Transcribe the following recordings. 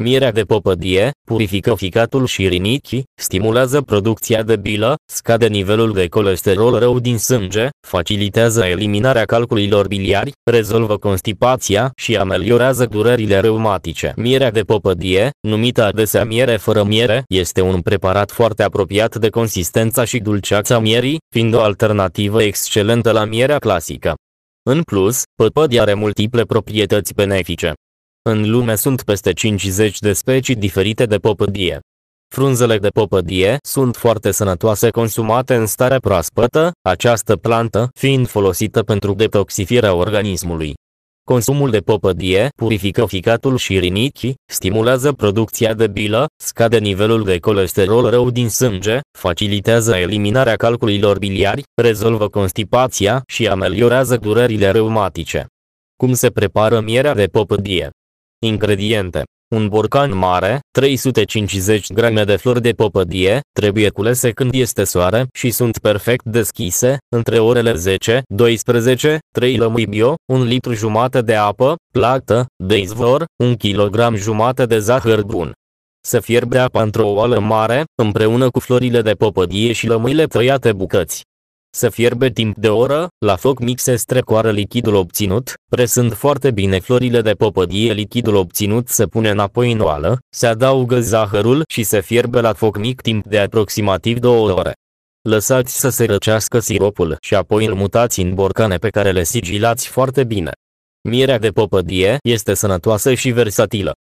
Mirea de popădie, purifică ficatul și rinichii, stimulează producția de bilă, scade nivelul de colesterol rău din sânge, facilitează eliminarea calculilor biliari, rezolvă constipația și ameliorează durerile reumatice. Mirea de popădie, numită adesea miere fără miere, este un preparat foarte apropiat de consistența și dulceața mierii, fiind o alternativă excelentă la mierea clasică. În plus, păpădia are multiple proprietăți benefice. În lume sunt peste 50 de specii diferite de popădie. Frunzele de popădie sunt foarte sănătoase consumate în stare proaspătă, această plantă fiind folosită pentru detoxifierea organismului. Consumul de popădie purifică ficatul și rinichii, stimulează producția de bilă, scade nivelul de colesterol rău din sânge, facilitează eliminarea calculilor biliari, rezolvă constipația și ameliorează durerile reumatice. Cum se prepară mierea de popădie? Ingrediente un borcan mare, 350 grame de flori de popădie, trebuie culese când este soare și sunt perfect deschise, între orele 10, 12, 3 lămâi bio, 1 litru jumate de apă, plată, de izvor, 1 kg jumate de zahăr brun. Să fierbe apa într-o oală mare, împreună cu florile de popădie și lămâile tăiate bucăți. Să fierbe timp de o oră, la foc mic se strecoară lichidul obținut, presând foarte bine florile de popădie lichidul obținut se pune înapoi în oală, se adaugă zahărul și se fierbe la foc mic timp de aproximativ două ore. Lăsați să se răcească siropul și apoi îl mutați în borcane pe care le sigilați foarte bine. Mierea de popădie este sănătoasă și versatilă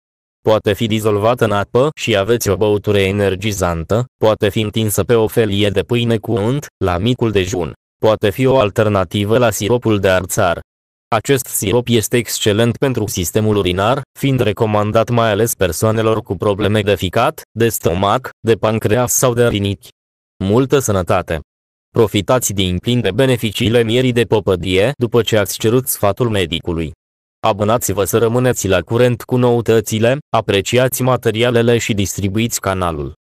poate fi dizolvată în apă și aveți o băutură energizantă, poate fi întinsă pe o felie de pâine cu unt, la micul dejun. Poate fi o alternativă la siropul de arțar. Acest sirop este excelent pentru sistemul urinar, fiind recomandat mai ales persoanelor cu probleme de ficat, de stomac, de pancreas sau de rinichi. Multă sănătate! Profitați din plin de beneficiile mierii de popădie după ce ați cerut sfatul medicului. Abonați-vă să rămâneți la curent cu noutățile, apreciați materialele și distribuiți canalul.